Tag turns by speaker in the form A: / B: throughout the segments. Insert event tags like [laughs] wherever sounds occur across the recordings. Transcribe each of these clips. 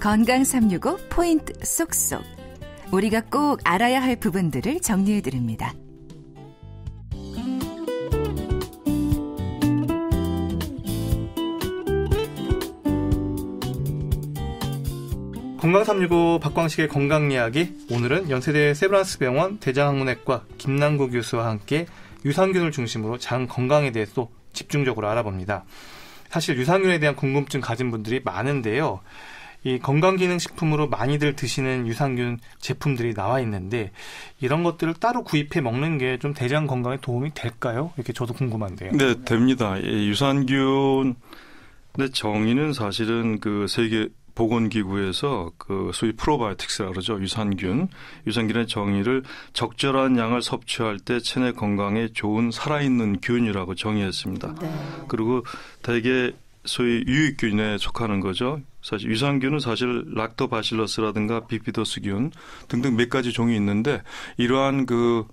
A: 건강 365 포인트 쏙쏙. 우리가 꼭 알아야 할 부분들을 정리해 드립니다.
B: 건강 365 박광식의 건강 이야기 오늘은 연세대 세브란스 병원 대장학문외과 김남구 교수와 함께 유산균을 중심으로 장 건강에 대해 또 집중적으로 알아봅니다. 사실 유산균에 대한 궁금증 가진 분들이 많은데요. 이 건강기능식품으로 많이들 드시는 유산균 제품들이 나와 있는데 이런 것들을 따로 구입해 먹는 게 좀 대장 건강에 도움이 될까요? 이렇게 저도 궁금한데요. 네,
A: 됩니다. 예, 유산균의 정의는 사실은 그 세계 보건기구에서 그 소위 프로바이오틱스라 그러죠. 유산균. 유산균의 정의를 적절한 양을 섭취할 때 체내 건강에 좋은 살아있는 균이라고 정의했습니다. 네. 그리고 대개 소위 유익균에 속하는 거죠. 사실 유산균은 사실 락토바실러스라든가 비피더스균 등등 몇 가지 종이 있는데 이러한 그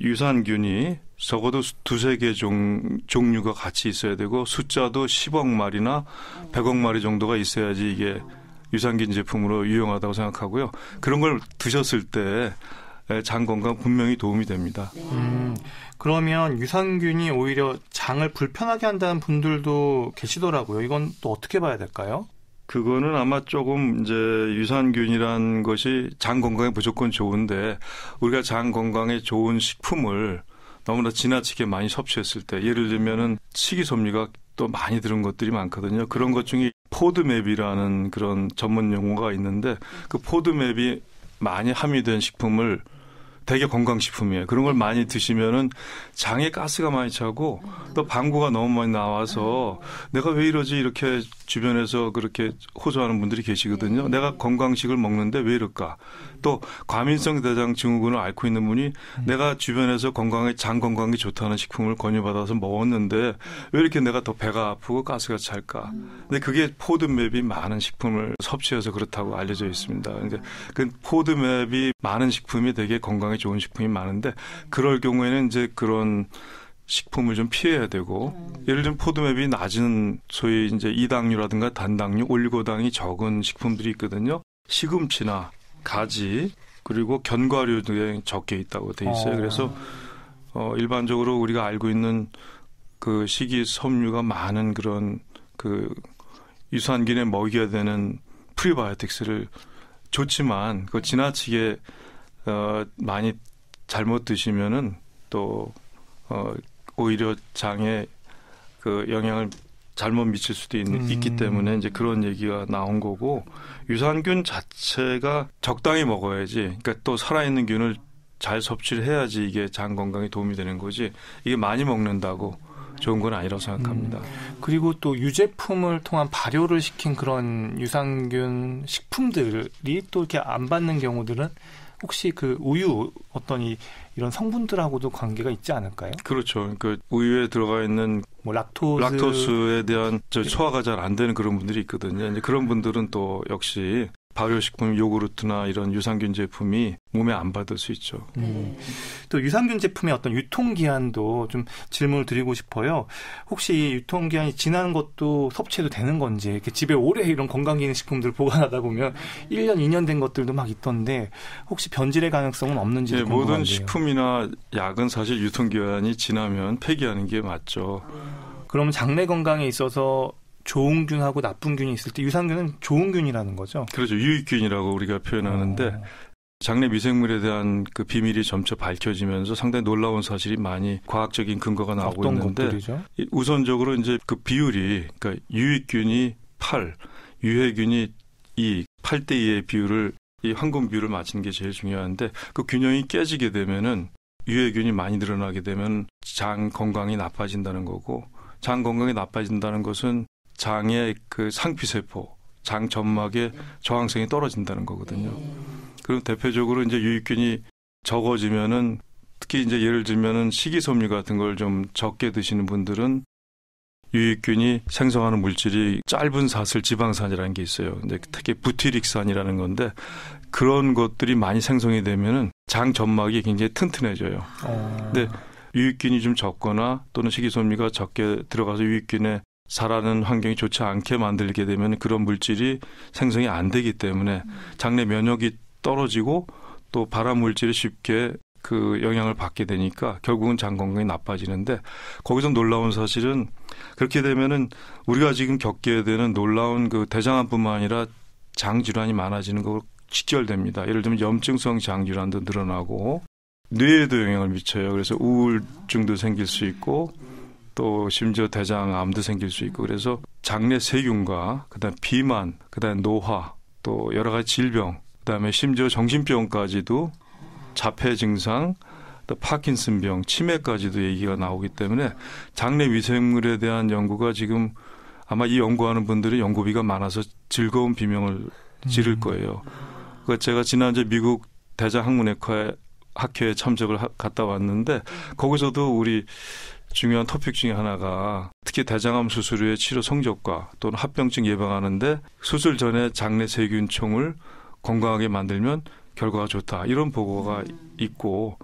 A: 유산균이 적어도 두세 개 종, 종류가 같이 있어야 되고 숫자도 10억 마리나 100억 마리 정도가 있어야지 이게 유산균 제품으로 유용하다고 생각하고요. 그런 걸 드셨을
B: 때 장 건강 분명히 도움이 됩니다. 네. 음, 그러면 유산균이 오히려 장을 불편하게 한다는 분들도 계시더라고요. 이건 또 어떻게 봐야 될까요? 그거는 아마 조금 이제 유산균이란 것이 장 건강에
A: 무조건 좋은데 우리가 장 건강에 좋은 식품을 너무나 지나치게 많이 섭취했을 때 예를 들면은 식이섬유가 또 많이 들은 것들이 많거든요. 그런 것 중에 포드맵이라는 그런 전문 용어가 있는데 그 포드맵이 많이 함유된 식품을 대개 건강식품이에요. 그런 걸 많이 드시면은 장에 가스가 많이 차고 또 방구가 너무 많이 나와서 내가 왜 이러지 이렇게 주변에서 그렇게 호소하는 분들이 계시거든요. 네. 내가 건강식을 먹는데 왜 이럴까? 또 과민성 대장 증후군을 앓고 있는 분이 네. 내가 주변에서 건강에 장건강에 좋다는 식품을 권유받아서 먹었는데 왜 이렇게 내가 더 배가 아프고 가스가 찰까? 근데 그게 포드맵이 많은 식품을 섭취해서 그렇다고 알려져 있습니다. 그러니까 그 포드맵이 많은 식품이 되게 건강에 좋은 식품이 많은데 그럴 경우에는 이제 그런 식품을 좀 피해야 되고 음. 예를 들면 포드맵이 낮은 소위 이제 이당류라든가 단당류, 올리고당이 적은 식품들이 있거든요. 시금치나 가지 그리고 견과류 등에 적게 있다고 돼 있어요. 어. 그래서 어 일반적으로 우리가 알고 있는 그 식이섬유가 많은 그런 그 유산균에 먹여야 되는 프리바이오틱스를 좋지만 그 지나치게 어 많이 잘못 드시면은 또 어, 오히려 장에 그 영향을 잘못 미칠 수도 있, 음. 있기 때문에 이제 그런 얘기가 나온 거고 유산균 자체가 적당히 먹어야지 그러니까 또 살아있는 균을 잘 섭취를 해야지 이게 장 건강에 도움이 되는 거지 이게 많이 먹는다고 좋은 건 아니라고 생각합니다.
B: 음. 그리고 또 유제품을 통한 발효를 시킨 그런 유산균 식품들이 또 이렇게 안 받는 경우들은 혹시 그 우유 어떤 이 이런 성분들하고도 관계가 있지 않을까요?
A: 그렇죠. 그 우유에 들어가 있는
B: 뭐 락토스
A: 에 대한 저 네. 소화가 잘 안 되는 그런 분들이 있거든요. 이제 그런 분들은 또 역시 발효식품 요구르트나 이런 유산균 제품이 몸에 안 받을 수 있죠.
B: 음. 또 유산균 제품의 어떤 유통기한도 좀 질문을 드리고 싶어요. 혹시 유통기한이 지난 것도 섭취해도 되는 건지, 이렇게 집에 오래 이런 건강기능식품들 [laughs] 보관하다 보면 네. 1년, 2년 된 것들도 막 있던데 혹시 변질의 가능성은 없는지 네, 궁금한데요. 모든
A: 식품이나 약은 사실 유통기한이 지나면
B: 폐기하는 게 맞죠. 그럼 장내 건강에 있어서 좋은 균하고 나쁜 균이 있을 때 유산균은 좋은 균이라는 거죠.
A: 그렇죠. 유익균이라고 우리가 표현하는데 어. 장내 미생물에 대한 그 비밀이 점차 밝혀지면서 상당히 놀라운 사실이 많이 과학적인 근거가 나오고 있는데 것들이죠? 우선적으로 이제 그 비율이 그러니까 유익균이 8, 유해균이 2, 8대 2의 비율을 이 황금 비율을 맞추는게 제일 중요한데 그 균형이 깨지게 되면은 유해균이 많이 늘어나게 되면 장 건강이 나빠진다는 거고 장 건강이 나빠진다는 것은 장의 그 상피세포, 장 점막의 저항성이 떨어진다는 거거든요. 네. 그럼 대표적으로 이제 유익균이 적어지면은 특히 이제 예를 들면은 식이섬유 같은 걸 좀 적게 드시는 분들은 유익균이 생성하는 물질이 짧은 사슬 지방산이라는 게 있어요. 근데 특히 부티릭산이라는 건데 그런 것들이 많이 생성이 되면은 장 점막이 굉장히 튼튼해져요.
B: 아. 근데
A: 유익균이 좀 적거나 또는 식이섬유가 적게 들어가서 유익균의 살아는 환경이 좋지 않게 만들게 되면 그런 물질이 생성이 안 되기 때문에 장내 면역이 떨어지고 또 발암 물질이 쉽게 그 영향을 받게 되니까 결국은 장 건강이 나빠지는데 거기서 놀라운 사실은 그렇게 되면은 우리가 지금 겪게 되는 놀라운 그 대장암뿐만 아니라 장 질환이 많아지는 걸 직결됩니다. 예를 들면 염증성 장 질환도 늘어나고 뇌에도 영향을 미쳐요. 그래서 우울증도 생길 수 있고 또 심지어 대장 암도 생길 수 있고 그래서 장내 세균과 그다음 비만, 그다음 노화, 또 여러 가지 질병, 그다음에 심지어 정신병까지도 자폐 증상, 또 파킨슨병, 치매까지도 얘기가 나오기 때문에 장내 위생물에 대한 연구가 지금 아마 이 연구하는 분들이 연구비가 많아서 즐거운 비명을 지를 음. 거예요. 그니까 제가 지난주 에 미국 대장학문외과 학회에 참석을 하, 갔다 왔는데 거기서도 우리 중요한 토픽 중에 하나가 특히 대장암 수술 후의 치료 성적과 또는 합병증 예방하는데 수술 전에 장내 세균총을 건강하게 만들면 결과가 좋다 이런 보고가 음. 있고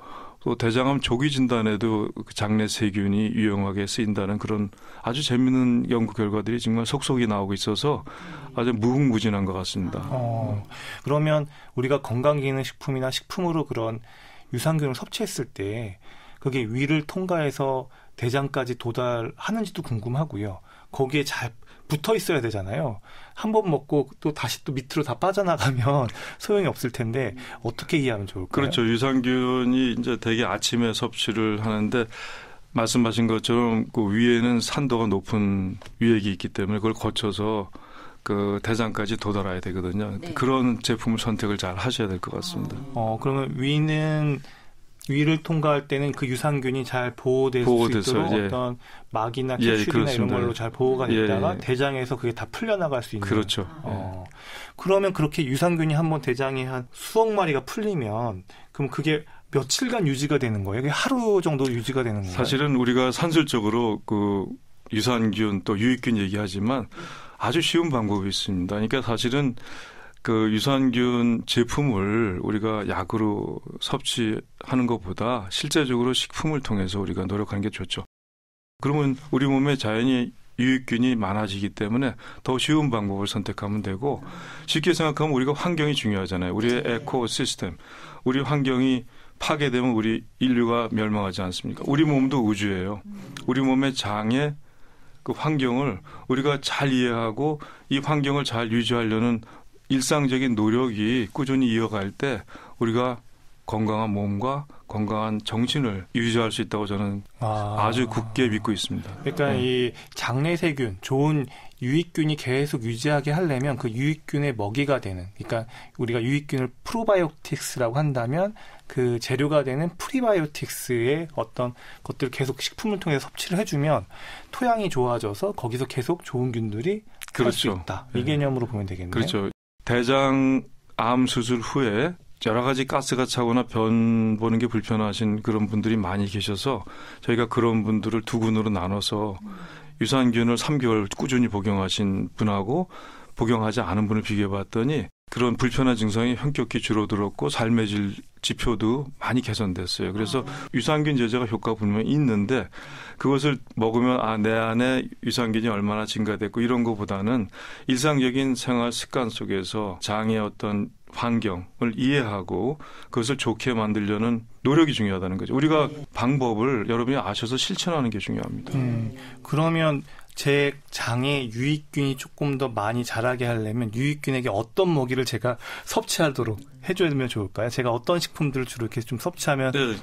A: 또 대장암 조기 진단에도 그 장내 세균이 유용하게 쓰인다는 그런 아주 재미있는 연구 결과들이 정말 속속이 나오고 있어서 아주 무궁무진한 것 같습니다.
B: 어, 그러면 우리가 건강기능식품이나 식품으로 그런 유산균을 섭취했을 때 그게 위를 통과해서 대장까지 도달하는지도 궁금하고요. 거기에 잘 붙어 있어야 되잖아요. 한 번 먹고 또 다시 또 밑으로 다 빠져나가면 [laughs] 소용이 없을 텐데 어떻게 이해하면 좋을까요? 그렇죠.
A: 유산균이 이제 대개 아침에 섭취를 하는데 말씀하신 것처럼 그 위에는 산도가 높은 유액이 있기 때문에 그걸 거쳐서 그 대장까지 도달해야 되거든요. 네. 그런 제품 선택을 잘 하셔야 될 것 같습니다.
B: 아. 어, 그러면 위는 위를 통과할 때는 그 유산균이 잘 보호될 보호돼서, 수 있도록 예. 어떤 막이나 예, 예, 캡슐이나 예, 이런 걸로 잘 보호가 예, 됐다가 대장에서 그게 다 풀려나갈 수 있는 그렇죠. 어. 그러면 그렇게 유산균이 한번 대장에 한 수억 마리가 풀리면 그럼 그게 며칠간 유지가 되는 거예요? 이게 하루 정도 유지가 되는 거예요?
A: 사실은 우리가 산술적으로 그 유산균 또 유익균 얘기하지만 아주 쉬운 방법이 있습니다. 그러니까 사실은 그 유산균 제품을 우리가 약으로 섭취하는 것보다 실제적으로 식품을 통해서 우리가 노력하는 게 좋죠. 그러면 우리 몸에 자연히 유익균이 많아지기 때문에 더 쉬운 방법을 선택하면 되고 쉽게 생각하면 우리가 환경이 중요하잖아요. 우리의 에코 시스템. 우리 환경이 파괴되면 우리 인류가 멸망하지 않습니까? 우리 몸도 우주예요. 우리 몸의 장에 그 환경을 우리가 잘 이해하고 이 환경을 잘 유지하려는 일상적인 노력이 꾸준히 이어갈 때 우리가 건강한 몸과 건강한 정신을 유지할 수 있다고 저는
B: 아. 주
A: 굳게 믿고 있습니다.
B: 그러니까 네. 이 장내 세균, 좋은 유익균이 계속 유지하게 하려면 그 유익균의 먹이가 되는, 그러니까 우리가 유익균을 프로바이오틱스라고 한다면 그 재료가 되는 프리바이오틱스의 어떤 것들을 계속 식품을 통해 섭취를 해주면 토양이 좋아져서 거기서 계속 좋은 균들이 그렇죠. 수 있다. 이 네. 개념으로 보면 되겠네요. 그렇죠.
A: 대장 암 수술 후에 여러 가지 가스가 차거나 변 보는 게 불편하신 그런 분들이 많이 계셔서 저희가 그런 분들을 두 군으로 나눠서 유산균을 3개월 꾸준히 복용하신 분하고 복용하지 않은 분을 비교해 봤더니 그런 불편한 증상이 현격히 줄어들었고 삶의 질 지표도 많이 개선됐어요. 그래서 아. 유산균 제제가 효과가 분명히 있는데 그것을 먹으면 아, 내 안에 유산균이 얼마나 증가됐고 이런 것보다는 일상적인 생활 습관 속에서 장의 어떤 환경을 이해하고 그것을 좋게 만들려는 노력이 중요하다는 거죠. 우리가 네. 방법을 여러분이 아셔서 실천하는 게
B: 중요합니다. 음, 그러면 제 장에 유익균이 조금 더 많이 자라게 하려면 유익균에게 어떤 먹이를 제가 섭취하도록 해줘야 면 좋을까요? 제가 어떤 식품들을 주로 이렇게 좀 섭취하면 네.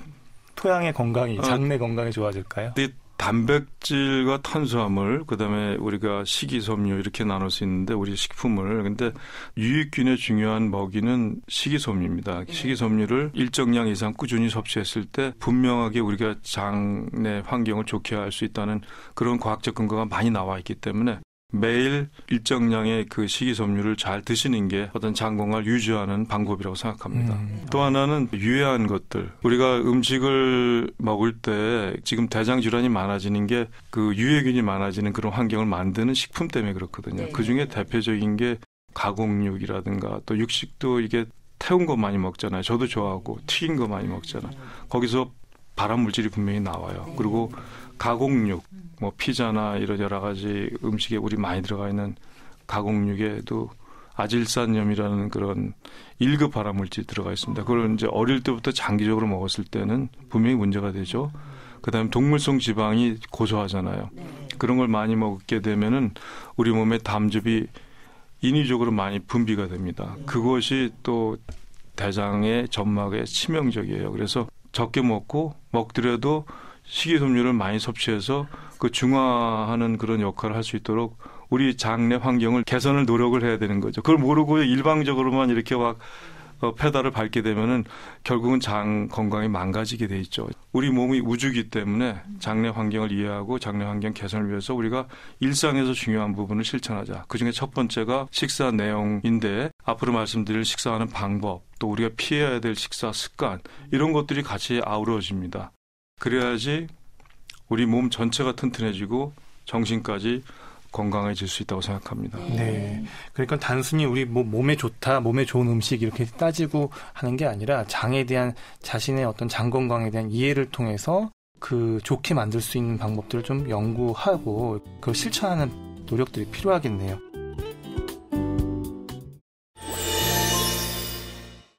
B: 토양의 건강이, 어. 장내 어, 건강이 좋아질까요? 네,
A: 단백질과 탄수화물, 그다음에 우리가 식이섬유 이렇게 나눌 수 있는데 우리 식품을 근데 유익균의 중요한 먹이는 식이섬유입니다. 네. 식이섬유를 일정량 이상 꾸준히 섭취했을 때 분명하게 우리가 장내 환경을 좋게 할 수 있다는 그런 과학적 근거가 많이 나와 있기 때문에 매일 일정량의 그 식이섬유를 잘 드시는 게 어떤 장건강을 유지하는 방법이라고 생각합니다. 음. 또 하나는 유해한 것들. 우리가 음식을 먹을 때 지금 대장 질환이 많아지는 게 그 유해균이 많아지는 그런 환경을 만드는 식품 때문에 그렇거든요. 네. 그 중에 대표적인 게 가공육이라든가 또 육식도 이게 태운 거 많이 먹잖아요. 저도 좋아하고 튀긴 거 많이 먹잖아요. 음. 거기서 발암 물질이 분명히 나와요. 네. 그리고 네. 가공육, 뭐 피자나 이런 여러 가지 음식에 우리 많이 들어가 있는 가공육에도 아질산염이라는 그런 1급 발암물질이 들어가 있습니다. 그걸 이제 어릴 때부터 장기적으로 먹었을 때는 분명히 문제가 되죠. 그다음에 동물성 지방이 고소하잖아요. 네. 그런 걸 많이 먹게 되면은 우리 몸에 담즙이 인위적으로 많이 분비가 됩니다. 네. 그것이 또 대장의 점막에 치명적이에요. 그래서 적게 먹고 먹더라도 식이섬유를 많이 섭취해서 그 중화하는 그런 역할을 할 수 있도록 우리 장내 환경을 개선을 노력을 해야 되는 거죠. 그걸 모르고 일방적으로만 이렇게 막 어, 페달을 밟게 되면은 결국은 장 건강이 망가지게 돼 있죠. 우리 몸이 우주기 때문에 장내 환경을 이해하고 장내 환경 개선을 위해서 우리가 일상에서 중요한 부분을 실천하자. 그 중에 첫 번째가 식사 내용인데 앞으로 말씀드릴 식사하는 방법, 또 우리가 피해야 될 식사 습관 이런 것들이 같이 아우러집니다. 그래야지 우리 몸 전체가 튼튼해지고 정신까지 건강해질 수 있다고 생각합니다. 네. 네.
B: 그러니까 단순히 우리 뭐 몸에 좋다, 몸에 좋은 음식 이렇게 따지고 하는 게 아니라 장에 대한 자신의 어떤 장 건강에 대한 이해를 통해서 그 좋게 만들 수 있는 방법들을 좀 연구하고 그 실천하는 노력들이 필요하겠네요.